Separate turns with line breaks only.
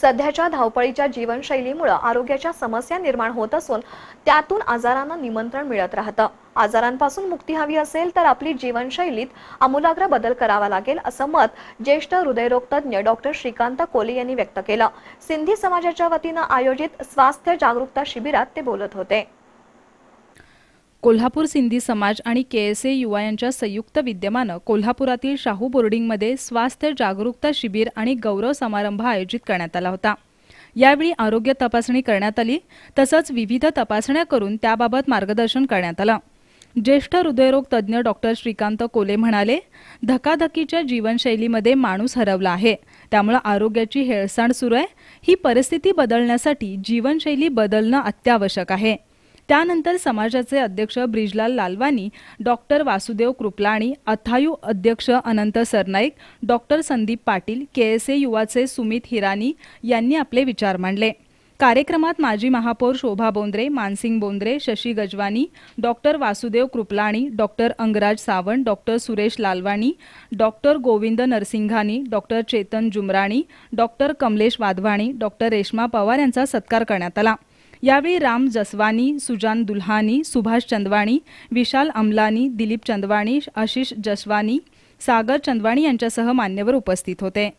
सध्याच्या धावपळीच्या जीवनशैलीमुळे आरोग्याच्या समस्या निर्माण होत असून त्यातून आजारांना निमंत्रण मिळत राहतं आजारांपासून मुक्ती हवी असेल तर आपली जीवनशैलीत आमूलाग्र बदल करावा लागेल असं मत ज्येष्ठ हृदयरोग तज्ज्ञ डॉक्टर श्रीकांत कोले यांनी व्यक्त केलं सिंधी समाजाच्या वतीनं आयोजित स्वास्थ्य जागरूकता शिबिरात ते बोलत होते
कोल्हापूर सिंधी समाज आणि के एस ए युवा यांच्या संयुक्त विद्यमानं कोल्हापुरातील शाहू बोर्डिंगमध्ये स्वास्थ्य जागरूकता शिबिर आणि गौरव समारंभ आयोजित करण्यात आला होता यावेळी आरोग्य तपासणी करण्यात आली तसंच विविध तपासण्या करून त्याबाबत मार्गदर्शन करण्यात आलं ज्येष्ठ हृदयरोग तज्ज्ञ डॉक्टर श्रीकांत कोले म्हणाले धकाधकीच्या जीवनशैलीमध्ये माणूस हरवला आहे त्यामुळे आरोग्याची हेळसांड सुरू आहे ही परिस्थिती बदलण्यासाठी जीवनशैली बदलणं अत्यावश्यक आहे त्यानंतर समाजाचे अध्यक्ष ब्रिजलाल लालवानी डॉक्टर वासुदेव कृपलाणी अथायू अध्यक्ष Anant Sarnaik doctor Sandeep Patil K S A युवाचे सुमित हिरानी यांनी आपले विचार मांडले कार्यक्रमात माजी महापौर Shobha Bondre Mansing Bondre Shashi Gajwani doctor Vasudev Kripalani doctor Angraj Sawant doctor Suresh Lalwani doctor Govind Narsinghani doctor Chetan Jumrani doctor Kamlesh Wadhwani doctor Reshma Pawar यांचा सत्कार करण्यात आला यावेळी राम जसवानी सुजान दुल्हानी सुभाष चंदवाणी विशाल अमलानी दिलीप चंदवाणी आशिष जसवानी सागर चंदवाणी यांच्यासह मान्यवर उपस्थित होते